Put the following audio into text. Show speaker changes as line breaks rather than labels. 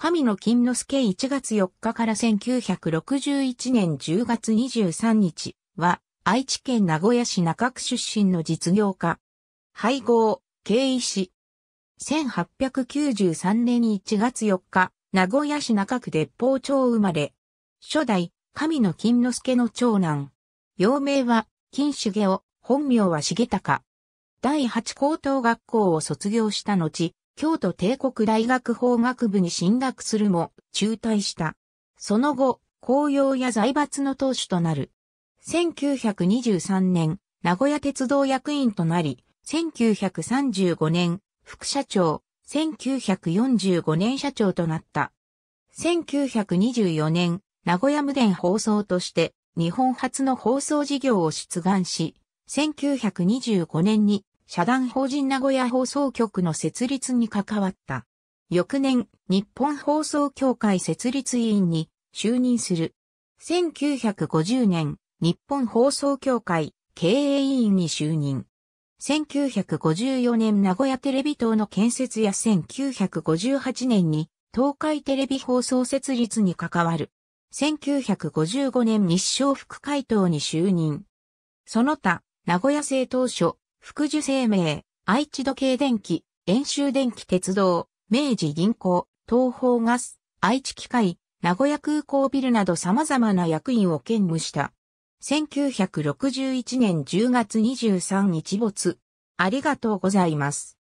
神野金之助1月4日から1961年10月23日は、愛知県名古屋市中区出身の実業家。配合、経医師。1893年1月4日、名古屋市中区鉄砲町生まれ。初代、神野金之助の長男。幼名は、金茂雄、本名は重高。第8高等学校を卒業した後、京都帝国大学法学部に進学するも、中退した。その後、紅葉や財閥の当主となる。1923年、名古屋鉄道役員となり、1935年、副社長、1945年社長となった。1924年、名古屋無電放送として、日本初の放送事業を出願し、1925年に社団法人名古屋放送局の設立に関わった。翌年、日本放送協会設立委員に就任する。1950年、日本放送協会経営委員に就任。1954年名古屋テレビ塔の建設や1958年に東海テレビ放送設立に関わる。1955年日照副会頭に就任。その他、名古屋製当所、福寿生命、愛知土系電機、遠州電気鉄道、明治銀行、東方ガス、愛知機械、名古屋空港ビルなど様々な役員を兼務した。1961年10月23日没。ありが
とうございます。